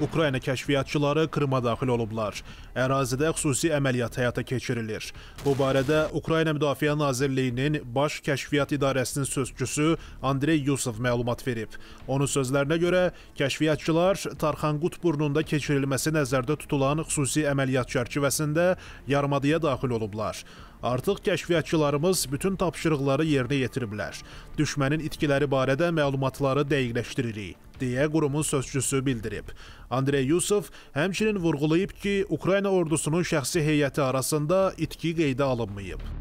Ukrayna kəşfiyyatçıları Krıma daxil olublar. Ərazidə xüsusi əməliyyat həyata keçirilir. Bu barədə Ukrayna Müdafiə Nazirliyinin Baş Kəşfiyyat İdarəsinin sözçüsü Andrey Yusov məlumat verib. Onun sözlərinə görə kəşfiyyatçılar Tarxanqut burnunda keçirilməsi nəzərdə tutulan xüsusi əməliyyat çərçivəsində yarımadaya daxil olublar. Artıq kəşfiyyatçılarımız bütün tapşırıqları yerinə yetiriblər. Düşmənin itkiləri barədə məlumatları dəqiqləşdiririk deyə qurumun sözçüsü bildirib. Andrey Yusov həmçinin vurğulayıb ki, Ukrayna ordusunun şəxsi heyəti arasında itki qeydə alınmayıb.